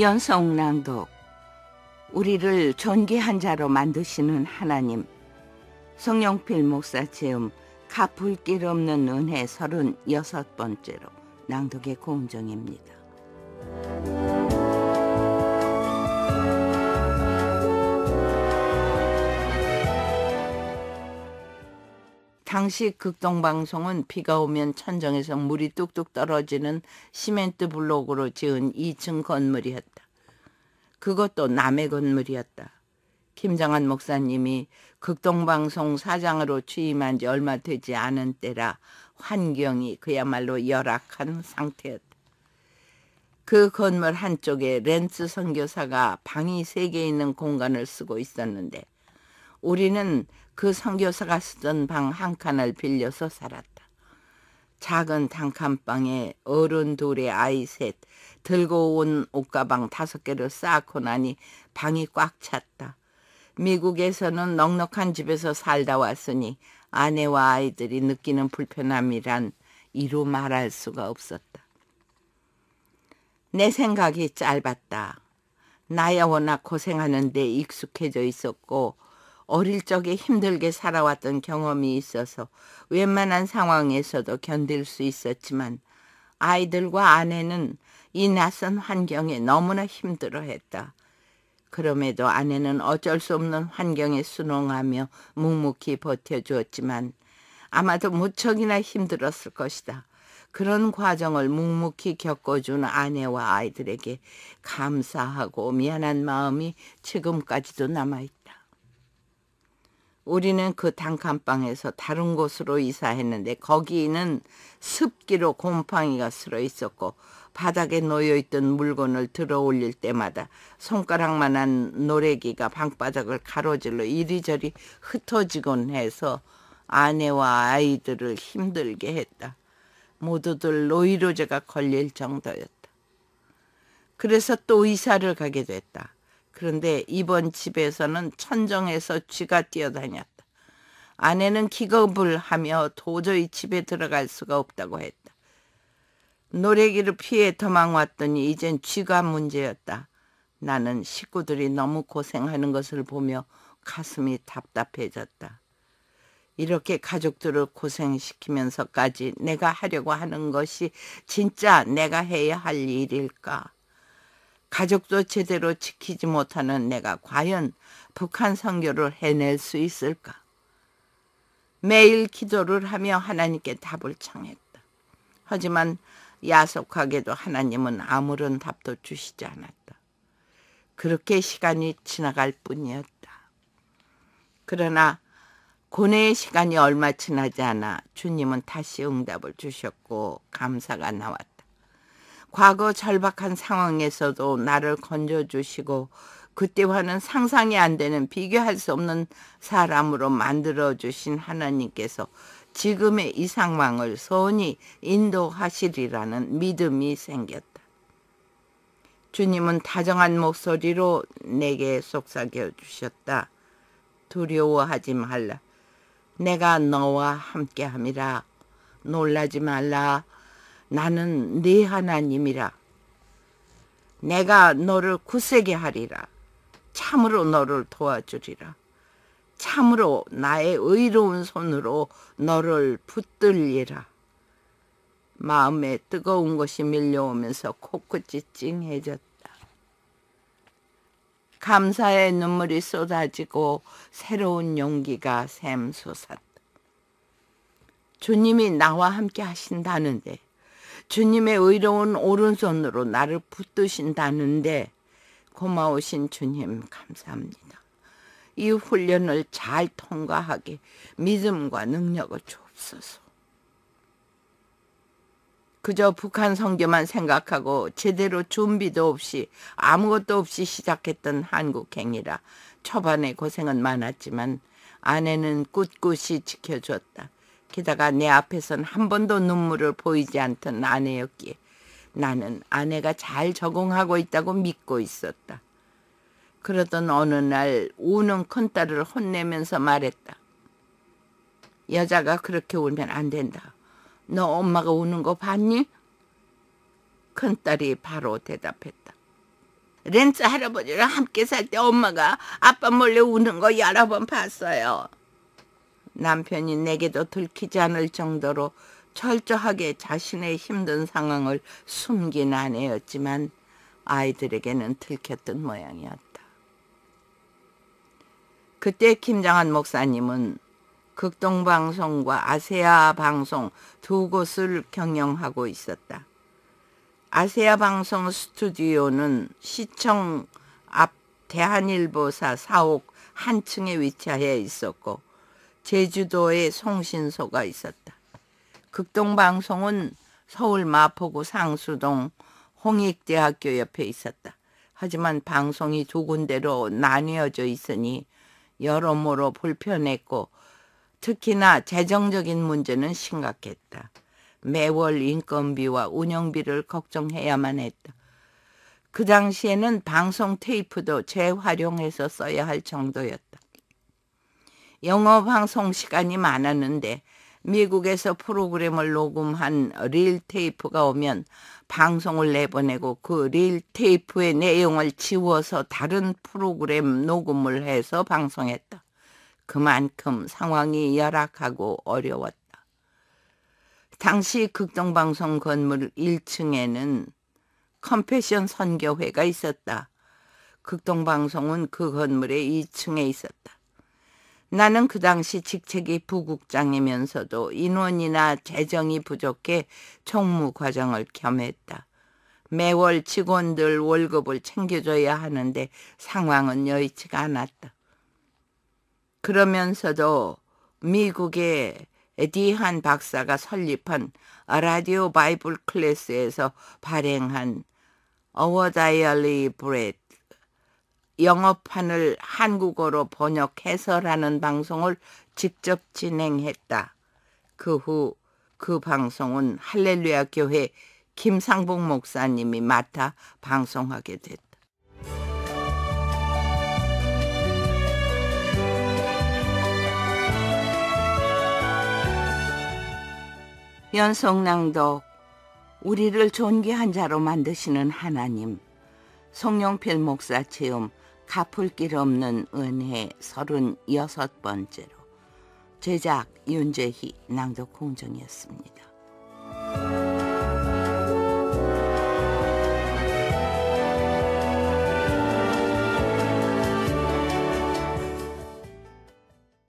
연성 낭독 우리를 존귀한 자로 만드시는 하나님 성령필 목사 체험 갚을 길 없는 은혜 36번째로 낭독의 공정입니다 당시 극동방송은 비가 오면 천정에서 물이 뚝뚝 떨어지는 시멘트 블록으로 지은 2층 건물이었다. 그것도 남의 건물이었다. 김정한 목사님이 극동방송 사장으로 취임한 지 얼마 되지 않은 때라 환경이 그야말로 열악한 상태였다. 그 건물 한쪽에 렌츠 선교사가 방이 3개 있는 공간을 쓰고 있었는데 우리는 그 선교사가 쓰던 방 한 칸을 빌려서 살았다. 작은 단칸방에 어른 둘의 아이 셋, 들고 온 옷가방 다섯 개를 쌓고 나니 방이 꽉 찼다. 미국에서는 넉넉한 집에서 살다 왔으니 아내와 아이들이 느끼는 불편함이란 이루 말할 수가 없었다. 내 생각이 짧았다. 나야 워낙 고생하는데 익숙해져 있었고 어릴 적에 힘들게 살아왔던 경험이 있어서 웬만한 상황에서도 견딜 수 있었지만 아이들과 아내는 이 낯선 환경에 너무나 힘들어했다. 그럼에도 아내는 어쩔 수 없는 환경에 순응하며 묵묵히 버텨주었지만 아마도 무척이나 힘들었을 것이다. 그런 과정을 묵묵히 겪어준 아내와 아이들에게 감사하고 미안한 마음이 지금까지도 남아있다. 우리는 그 단칸방에서 다른 곳으로 이사했는데 거기는 습기로 곰팡이가 쓸어 있었고 바닥에 놓여 있던 물건을 들어 올릴 때마다 손가락만한 노래기가 방바닥을 가로질러 이리저리 흩어지곤 해서 아내와 아이들을 힘들게 했다. 모두들 노이로제가 걸릴 정도였다. 그래서 또 이사를 가게 됐다. 그런데 이번 집에서는 천정에서 쥐가 뛰어다녔다. 아내는 기겁을 하며 도저히 집에 들어갈 수가 없다고 했다. 노래기를 피해 도망왔더니 이젠 쥐가 문제였다. 나는 식구들이 너무 고생하는 것을 보며 가슴이 답답해졌다. 이렇게 가족들을 고생시키면서까지 내가 하려고 하는 것이 진짜 내가 해야 할 일일까? 가족도 제대로 지키지 못하는 내가 과연 북한 선교를 해낼 수 있을까? 매일 기도를 하며 하나님께 답을 청했다. 하지만 야속하게도 하나님은 아무런 답도 주시지 않았다. 그렇게 시간이 지나갈 뿐이었다. 그러나 고뇌의 시간이 얼마 지나지 않아 주님은 다시 응답을 주셨고 감사가 나왔다. 과거 절박한 상황에서도 나를 건져주시고 그때와는 상상이 안 되는 비교할 수 없는 사람으로 만들어주신 하나님께서 지금의 이 상황을 소원히 인도하시리라는 믿음이 생겼다. 주님은 다정한 목소리로 내게 속삭여 주셨다. 두려워하지 말라. 내가 너와 함께함이라. 놀라지 말라. 나는 네 하나님이라. 내가 너를 굳세게 하리라. 참으로 너를 도와주리라. 참으로 나의 의로운 손으로 너를 붙들리라. 마음에 뜨거운 것이 밀려오면서 코끝이 찡해졌다. 감사의 눈물이 쏟아지고 새로운 용기가 샘솟았다. 주님이 나와 함께 하신다는데 주님의 의로운 오른손으로 나를 붙드신다는데 고마우신 주님 감사합니다. 이 훈련을 잘 통과하게 믿음과 능력을 주옵소서. 그저 북한 선교만 생각하고 제대로 준비도 없이 아무것도 없이 시작했던 한국행이라 초반에 고생은 많았지만 아내는 꿋꿋이 지켜주다 게다가 내 앞에선 한 번도 눈물을 보이지 않던 아내였기에 나는 아내가 잘 적응하고 있다고 믿고 있었다. 그러던 어느 날 우는 큰딸을 혼내면서 말했다. 여자가 그렇게 울면 안 된다. 너 엄마가 우는 거 봤니? 큰딸이 바로 대답했다. 렌츠 할아버지랑 함께 살 때 엄마가 아빠 몰래 우는 거 여러 번 봤어요. 남편이 내게도 들키지 않을 정도로 철저하게 자신의 힘든 상황을 숨긴 아내였지만 아이들에게는 들켰던 모양이었다. 그때 김장한 목사님은 극동방송과 아세아 방송 두 곳을 경영하고 있었다. 아세아 방송 스튜디오는 시청 앞 대한일보사 사옥 한층에 위치해 있었고 제주도에 송신소가 있었다. 극동방송은 서울 마포구 상수동 홍익대학교 옆에 있었다. 하지만 방송이 두 군데로 나뉘어져 있으니 여러모로 불편했고 특히나 재정적인 문제는 심각했다. 매월 인건비와 운영비를 걱정해야만 했다. 그 당시에는 방송 테이프도 재활용해서 써야 할 정도였다. 영어 방송 시간이 많았는데 미국에서 프로그램을 녹음한 릴 테이프가 오면 방송을 내보내고 그 릴 테이프의 내용을 지워서 다른 프로그램 녹음을 해서 방송했다. 그만큼 상황이 열악하고 어려웠다. 당시 극동방송 건물 1층에는 컴패션 선교회가 있었다. 극동방송은 그 건물의 2층에 있었다. 나는 그 당시 직책이 부국장이면서도 인원이나 재정이 부족해 총무 과정을 겸했다. 매월 직원들 월급을 챙겨줘야 하는데 상황은 여의치가 않았다. 그러면서도 미국의 디한 박사가 설립한 라디오 바이블 클래스에서 발행한 어워다이얼리 브레드 영어판을 한국어로 번역 해서라는 방송을 직접 진행했다. 그 후그 그 방송은 할렐루야 교회 김상복 목사님이 맡아 방송하게 됐다. 연성낭독 우리를 존귀한 자로 만드시는 하나님 송영필 목사 체험 갚을 길 없는 은혜 36번째로 제작 윤재희 낭독 공정이었습니다